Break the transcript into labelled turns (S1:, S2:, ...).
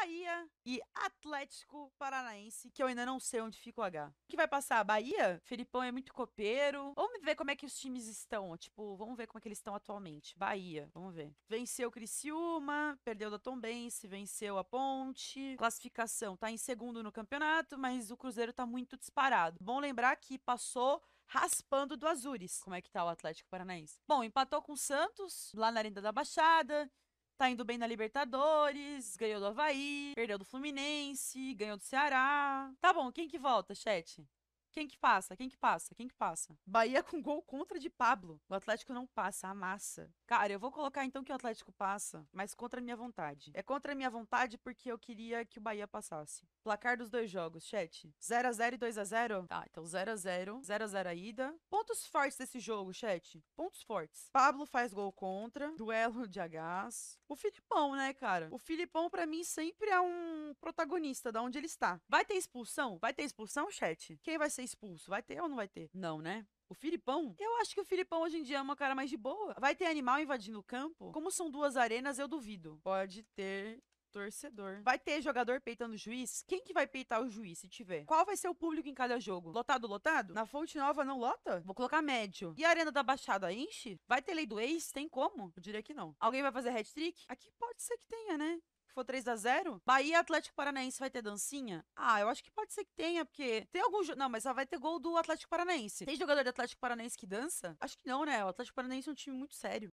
S1: Bahia e Atlético Paranaense, que eu ainda não sei onde fica o H. O que vai passar? A Bahia? Felipão é muito copeiro. Vamos ver como é que os times estão. Tipo, vamos ver como é que eles estão atualmente. Bahia, vamos ver. Venceu o Criciúma, perdeu da Tombense, venceu a Ponte. Classificação tá em segundo no campeonato, mas o Cruzeiro tá muito disparado. Bom lembrar que passou raspando do Azures. Como é que tá o Atlético Paranaense? Bom, empatou com o Santos lá na Arena da Baixada tá indo bem na Libertadores, ganhou do Havaí, perdeu do Fluminense, ganhou do Ceará. Tá bom, quem que volta, chat? Quem que passa? Quem que passa? Quem que passa? Bahia com gol contra de Pablo. O Atlético não passa, amassa. Cara, eu vou colocar então que o Atlético passa, mas contra a minha vontade. É contra a minha vontade porque eu queria que o Bahia passasse. Placar dos dois jogos, chat. 0x0 e 2x0? Tá, então 0x0. 0x0 a, a ida. Pontos fortes desse jogo, chat. Pontos fortes. Pablo faz gol contra. Duelo de Agás. O Filipão, né, cara? O Filipão, para mim, sempre é um protagonista da onde ele está. Vai ter expulsão? Vai ter expulsão, chat? Quem vai ser ser expulso. Vai ter ou não vai ter? Não, né? O Filipão, eu acho que o Filipão hoje em dia é uma cara mais de boa. Vai ter animal invadindo o campo? Como são duas arenas, eu duvido. Pode ter torcedor. Vai ter jogador peitando o juiz? Quem que vai peitar o juiz se tiver? Qual vai ser o público em cada jogo? Lotado, lotado? Na Fonte Nova não lota? Vou colocar médio. E a Arena da Baixada enche? Vai ter lei do ex? Tem como? Eu diria que não. Alguém vai fazer hat-trick? Aqui pode ser que tenha, né? for 3 a 0 Bahia Atlético Paranaense vai ter dancinha? Ah, eu acho que pode ser que tenha, porque tem alguns. Não, mas só vai ter gol do Atlético Paranaense. Tem jogador do Atlético Paranaense que dança? Acho que não, né? O Atlético Paranaense é um time muito sério.